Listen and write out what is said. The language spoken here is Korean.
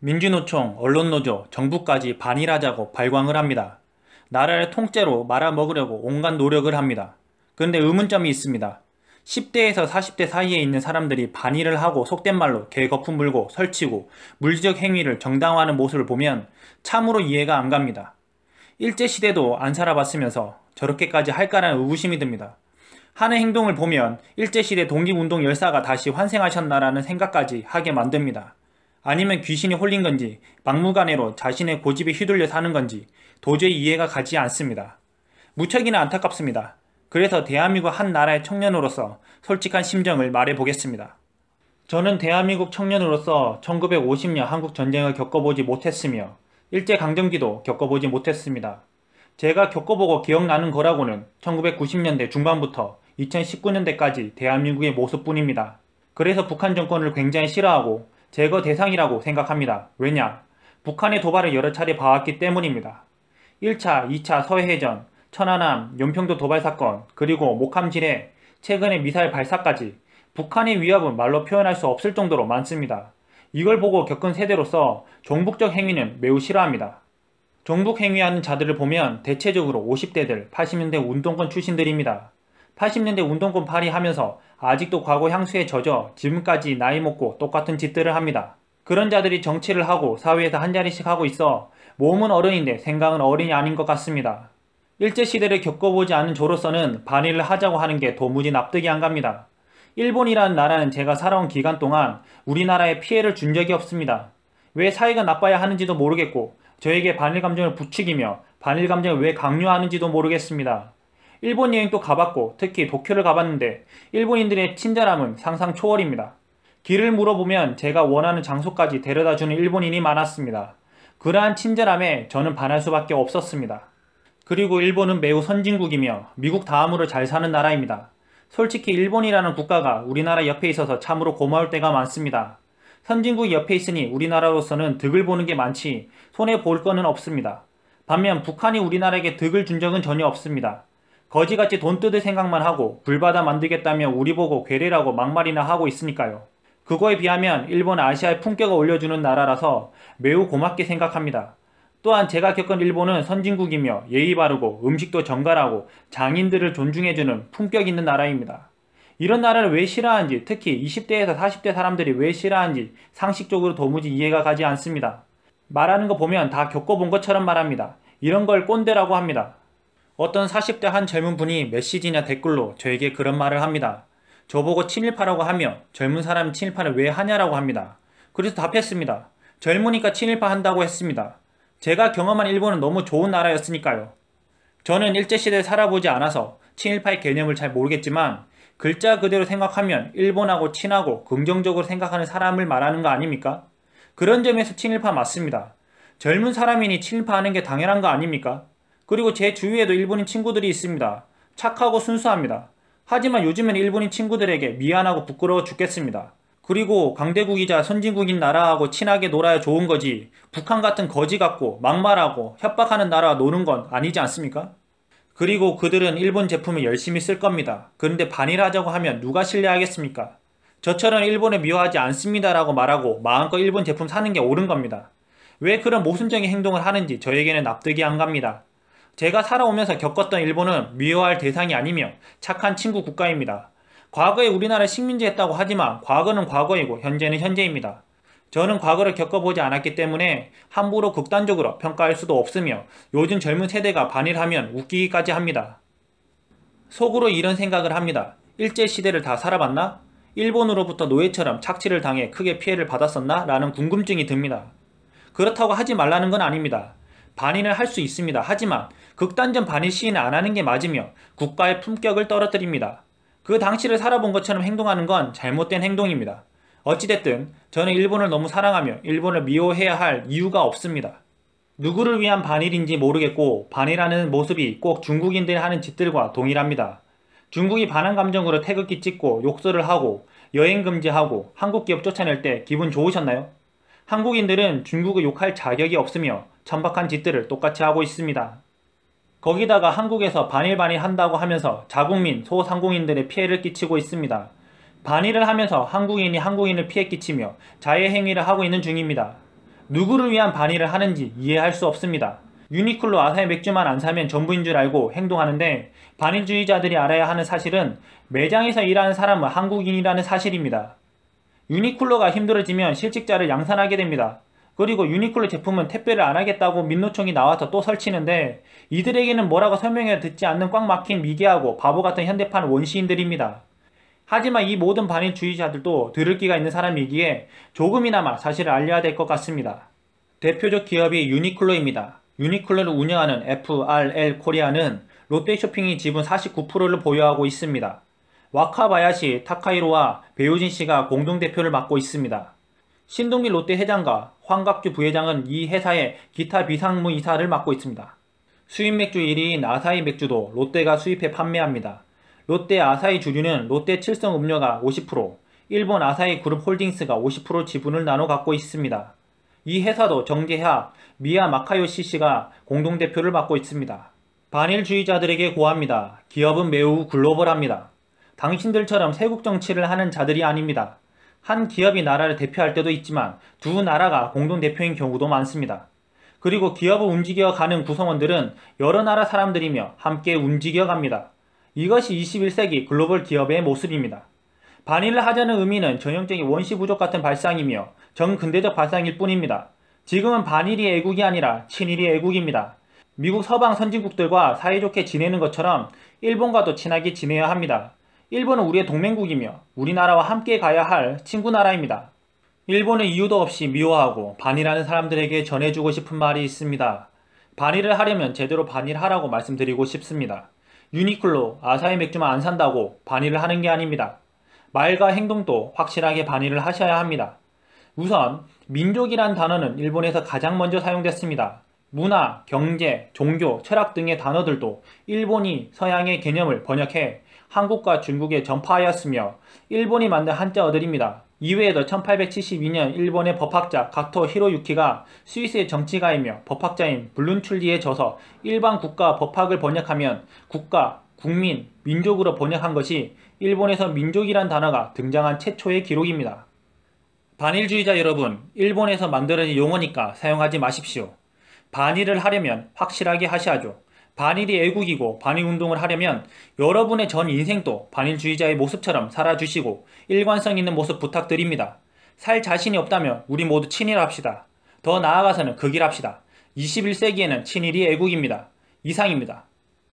민주노총, 언론노조, 정부까지 반일하자고 발광을 합니다. 나라를 통째로 말아먹으려고 온갖 노력을 합니다. 그런데 의문점이 있습니다. 10대에서 40대 사이에 있는 사람들이 반일을 하고 속된 말로 개거품 물고 설치고 물질적 행위를 정당화하는 모습을 보면 참으로 이해가 안 갑니다. 일제시대도 안 살아봤으면서 저렇게까지 할까라는 의구심이 듭니다. 한의 행동을 보면 일제시대 동기운동 열사가 다시 환생하셨나라는 생각까지 하게 만듭니다. 아니면 귀신이 홀린 건지 막무가내로 자신의 고집에 휘둘려 사는 건지 도저히 이해가 가지 않습니다. 무척이나 안타깝습니다. 그래서 대한민국 한 나라의 청년으로서 솔직한 심정을 말해보겠습니다. 저는 대한민국 청년으로서 1950년 한국전쟁을 겪어보지 못했으며 일제강점기도 겪어보지 못했습니다. 제가 겪어보고 기억나는 거라고는 1990년대 중반부터 2019년대까지 대한민국의 모습뿐입니다. 그래서 북한 정권을 굉장히 싫어하고 제거 대상이라고 생각합니다. 왜냐? 북한의 도발을 여러 차례 봐왔기 때문입니다. 1차, 2차 서해해전, 천안함, 연평도 도발 사건, 그리고 목함지해 최근의 미사일 발사까지 북한의 위협은 말로 표현할 수 없을 정도로 많습니다. 이걸 보고 겪은 세대로서 종북적 행위는 매우 싫어합니다. 종북 행위하는 자들을 보면 대체적으로 50대들, 80년대 운동권 출신들입니다. 80년대 운동권 파리 하면서 아직도 과거 향수에 젖어 지금까지 나이 먹고 똑같은 짓들을 합니다. 그런 자들이 정치를 하고 사회에서 한자리씩 하고 있어 몸은 어른인데 생각은 어린이 아닌 것 같습니다. 일제시대를 겪어보지 않은 저로서는 반일을 하자고 하는 게 도무지 납득이 안 갑니다. 일본이라는 나라는 제가 살아온 기간 동안 우리나라에 피해를 준 적이 없습니다. 왜 사이가 나빠야 하는지도 모르겠고 저에게 반일 감정을 부추기며 반일 감정을 왜 강요하는지도 모르겠습니다. 일본 여행도 가봤고 특히 도쿄를 가봤는데 일본인들의 친절함은 상상 초월입니다. 길을 물어보면 제가 원하는 장소까지 데려다주는 일본인이 많았습니다. 그러한 친절함에 저는 반할 수밖에 없었습니다. 그리고 일본은 매우 선진국이며 미국 다음으로 잘 사는 나라입니다. 솔직히 일본이라는 국가가 우리나라 옆에 있어서 참으로 고마울 때가 많습니다. 선진국 옆에 있으니 우리나라로서는 득을 보는 게 많지 손해 볼 거는 없습니다. 반면 북한이 우리나라에게 득을 준 적은 전혀 없습니다. 거지같이 돈 뜯을 생각만 하고 불바다 만들겠다며 우리 보고 괴뢰라고 막말이나 하고 있으니까요. 그거에 비하면 일본 아시아의 품격을 올려주는 나라라서 매우 고맙게 생각합니다. 또한 제가 겪은 일본은 선진국이며 예의 바르고 음식도 정갈하고 장인들을 존중해주는 품격 있는 나라입니다. 이런 나라를 왜 싫어하는지 특히 20대에서 40대 사람들이 왜 싫어하는지 상식적으로 도무지 이해가 가지 않습니다. 말하는 거 보면 다 겪어본 것처럼 말합니다. 이런 걸 꼰대라고 합니다. 어떤 40대 한 젊은 분이 메시지나 댓글로 저에게 그런 말을 합니다. 저보고 친일파라고 하며 젊은 사람 친일파를 왜 하냐라고 합니다. 그래서 답했습니다. 젊으니까 친일파 한다고 했습니다. 제가 경험한 일본은 너무 좋은 나라였으니까요. 저는 일제시대에 살아보지 않아서 친일파의 개념을 잘 모르겠지만 글자 그대로 생각하면 일본하고 친하고 긍정적으로 생각하는 사람을 말하는 거 아닙니까? 그런 점에서 친일파 맞습니다. 젊은 사람이니 친일파 하는 게 당연한 거 아닙니까? 그리고 제 주위에도 일본인 친구들이 있습니다. 착하고 순수합니다. 하지만 요즘엔 일본인 친구들에게 미안하고 부끄러워 죽겠습니다. 그리고 강대국이자 선진국인 나라하고 친하게 놀아야 좋은 거지 북한 같은 거지 같고 막말하고 협박하는 나라와 노는 건 아니지 않습니까? 그리고 그들은 일본 제품을 열심히 쓸 겁니다. 그런데 반일하자고 하면 누가 신뢰하겠습니까? 저처럼 일본에 미워하지 않습니다라고 말하고 마음껏 일본 제품 사는 게 옳은 겁니다. 왜 그런 모순적인 행동을 하는지 저에게는 납득이 안 갑니다. 제가 살아오면서 겪었던 일본은 미워할 대상이 아니며 착한 친구 국가입니다. 과거에 우리나라 식민지했다고 하지만 과거는 과거이고 현재는 현재입니다. 저는 과거를 겪어보지 않았기 때문에 함부로 극단적으로 평가할 수도 없으며 요즘 젊은 세대가 반일하면 웃기기까지 합니다. 속으로 이런 생각을 합니다. 일제시대를 다 살아봤나? 일본으로부터 노예처럼 착취를 당해 크게 피해를 받았었나? 라는 궁금증이 듭니다. 그렇다고 하지 말라는 건 아닙니다. 반인을 할 수 있습니다. 하지만 극단적 반일 시인 안 하는 게 맞으며 국가의 품격을 떨어뜨립니다. 그 당시를 살아본 것처럼 행동하는 건 잘못된 행동입니다. 어찌됐든 저는 일본을 너무 사랑하며 일본을 미워해야 할 이유가 없습니다. 누구를 위한 반일인지 모르겠고 반일하는 모습이 꼭 중국인들이 하는 짓들과 동일합니다. 중국이 반한 감정으로 태극기 찍고 욕설을 하고 여행 금지하고 한국 기업 쫓아낼 때 기분 좋으셨나요? 한국인들은 중국을 욕할 자격이 없으며 천박한 짓들을 똑같이 하고 있습니다. 거기다가 한국에서 반일반일 한다고 하면서 자국민, 소상공인들의 피해를 끼치고 있습니다. 반일을 하면서 한국인이 한국인을 피해 끼치며 자해 행위를 하고 있는 중입니다. 누구를 위한 반일을 하는지 이해할 수 없습니다. 유니클로 아사히 맥주만 안 사면 전부인 줄 알고 행동하는데 반일주의자들이 알아야 하는 사실은 매장에서 일하는 사람은 한국인이라는 사실입니다. 유니클로가 힘들어지면 실직자를 양산하게 됩니다. 그리고 유니클로 제품은 택배를 안 하겠다고 민노총이 나와서 또 설치는데 이들에게는 뭐라고 설명해 듣지 않는 꽉 막힌 미개하고 바보 같은 현대판 원시인들입니다. 하지만 이 모든 반인주의자들도 들을 기가 있는 사람이기에 조금이나마 사실을 알려야 될 것 같습니다. 대표적 기업이 유니클로입니다. 유니클로를 운영하는 FRL 코리아는 롯데쇼핑이 지분 49%를 보유하고 있습니다. 와카바야시 타카이로와 배우진 씨가 공동대표를 맡고 있습니다. 신동기 롯데 회장과 황갑주 부회장은 이 회사의 기타 비상무이사를 맡고 있습니다. 수입 맥주 1위인 아사히 맥주도 롯데가 수입해 판매합니다. 롯데 아사히 주류는 롯데 칠성 음료가 50%, 일본 아사히 그룹 홀딩스가 50% 지분을 나눠 갖고 있습니다. 이 회사도 정재하, 미아 마카요시 씨가 공동대표를 맡고 있습니다. 반일주의자들에게 고합니다. 기업은 매우 글로벌합니다. 당신들처럼 세국 정치를 하는 자들이 아닙니다. 한 기업이 나라를 대표할 때도 있지만 두 나라가 공동 대표인 경우도 많습니다. 그리고 기업을 움직여가는 구성원들은 여러 나라 사람들이며 함께 움직여갑니다. 이것이 21세기 글로벌 기업의 모습입니다. 반일을 하자는 의미는 전형적인 원시 부족 같은 발상이며 정근대적 발상일 뿐입니다. 지금은 반일이 애국이 아니라 친일이 애국입니다. 미국 서방 선진국들과 사이좋게 지내는 것처럼 일본과도 친하게 지내야 합니다. 일본은 우리의 동맹국이며 우리나라와 함께 가야 할 친구 나라입니다. 일본은 이유도 없이 미워하고 반일하는 사람들에게 전해주고 싶은 말이 있습니다. 반일을 하려면 제대로 반일하라고 말씀드리고 싶습니다. 유니클로, 아사히 맥주만 안 산다고 반일을 하는 게 아닙니다. 말과 행동도 확실하게 반일을 하셔야 합니다. 우선 민족이란 단어는 일본에서 가장 먼저 사용됐습니다. 문화, 경제, 종교, 철학 등의 단어들도 일본이 서양의 개념을 번역해 한국과 중국에 전파하였으며 일본이 만든 한자어들입니다. 이외에도 1872년 일본의 법학자 가토 히로유키가 스위스의 정치가이며 법학자인 블룬출리에져서 일반 국가 법학을 번역하면 국가, 국민, 민족으로 번역한 것이 일본에서 민족이란 단어가 등장한 최초의 기록입니다. 반일주의자 여러분, 일본에서 만들어진 용어니까 사용하지 마십시오. 반일을 하려면 확실하게 하셔야죠. 반일이 애국이고 반일운동을 하려면 여러분의 전 인생도 반일주의자의 모습처럼 살아주시고 일관성 있는 모습 부탁드립니다. 살 자신이 없다면 우리 모두 친일합시다. 더 나아가서는 극일합시다. 21세기에는 친일이 애국입니다. 이상입니다.